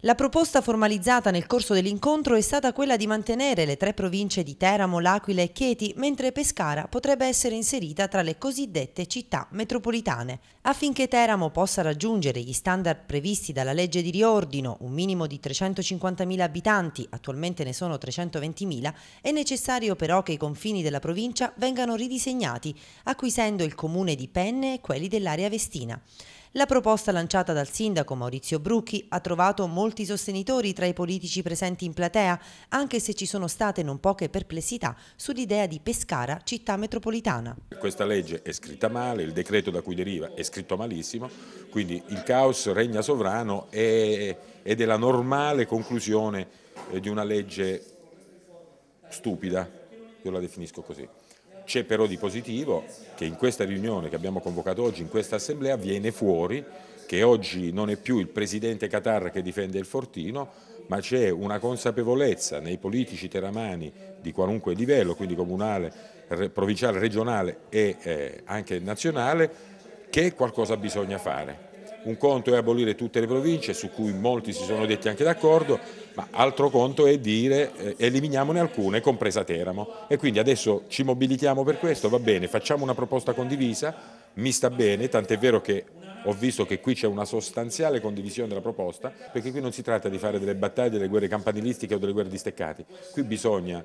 La proposta formalizzata nel corso dell'incontro è stata quella di mantenere le tre province di Teramo, L'Aquila e Chieti, mentre Pescara potrebbe essere inserita tra le cosiddette città metropolitane. Affinché Teramo possa raggiungere gli standard previsti dalla legge di riordino, un minimo di 350.000 abitanti, attualmente ne sono 320.000, è necessario però che i confini della provincia vengano ridisegnati, acquisendo il comune di Penne e quelli dell'area Vestina. La proposta lanciata dal sindaco Maurizio Brucchi ha trovato molti sostenitori tra i politici presenti in platea, anche se ci sono state non poche perplessità sull'idea di Pescara città metropolitana. Questa legge è scritta male, il decreto da cui deriva è scritto malissimo, quindi il caos regna sovrano ed è la normale conclusione eh, di una legge stupida, io la definisco così. C'è però di positivo che in questa riunione che abbiamo convocato oggi, in questa assemblea, viene fuori che oggi non è più il presidente Qatar che difende il Fortino, ma c'è una consapevolezza nei politici teramani di qualunque livello, quindi comunale, provinciale, regionale e eh, anche nazionale, che qualcosa bisogna fare. Un conto è abolire tutte le province, su cui molti si sono detti anche d'accordo, ma altro conto è dire eh, eliminiamone alcune, compresa Teramo. E quindi adesso ci mobilitiamo per questo, va bene, facciamo una proposta condivisa, mi sta bene, tant'è vero che ho visto che qui c'è una sostanziale condivisione della proposta, perché qui non si tratta di fare delle battaglie, delle guerre campanilistiche o delle guerre di steccati, qui bisogna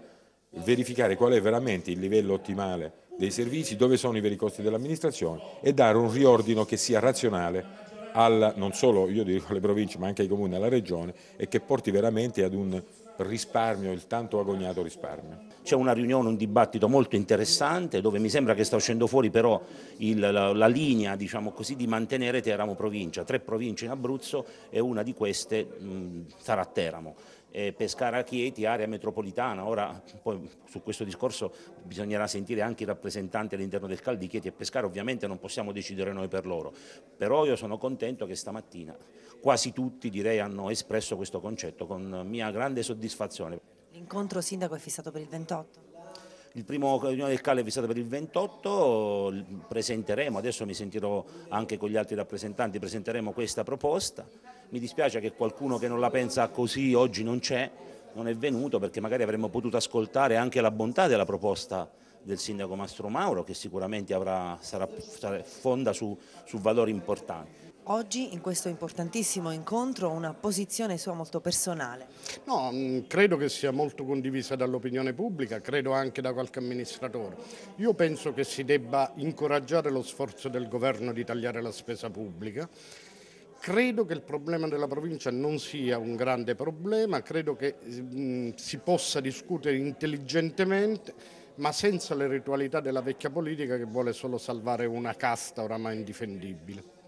verificare qual è veramente il livello ottimale dei servizi, dove sono i veri costi dell'amministrazione e dare un riordino che sia razionale al, non solo io dico alle province ma anche ai comuni, e alla regione e che porti veramente ad un risparmio, il tanto agognato risparmio. C'è una riunione, un dibattito molto interessante dove mi sembra che sta uscendo fuori però il, la, la, linea diciamo così, di mantenere Teramo provincia, tre province in Abruzzo e una di queste mh, sarà Teramo eh, Pescara-Chieti, area metropolitana. Ora poi, su questo discorso bisognerà sentire anche i rappresentanti all'interno del Caldi, Chieti e Pescara, ovviamente non possiamo decidere noi per loro, però io sono contento che stamattina quasi tutti direi hanno espresso questo concetto con mia grande soddisfazione. L'incontro sindaco è fissato per il 28? il primo riunione del CAL è fissato per il 28, presenteremo, adesso mi sentirò anche con gli altri rappresentanti, presenteremo questa proposta. Mi dispiace che qualcuno che non la pensa così oggi non c'è, non è venuto perché magari avremmo potuto ascoltare anche la bontà della proposta del sindaco Mastro Mauro che sicuramente avrà, sarà, fonda su, su valori importanti. Oggi in questo importantissimo incontro una posizione sua molto personale. No, mm, credo che sia molto condivisa dall'opinione pubblica, credo anche da qualche amministratore. Io penso che si debba incoraggiare lo sforzo del governo di tagliare la spesa pubblica. Credo che il problema della provincia non sia un grande problema, credo che mm, si possa discutere intelligentemente ma senza le ritualità della vecchia politica che vuole solo salvare una casta oramai indifendibile.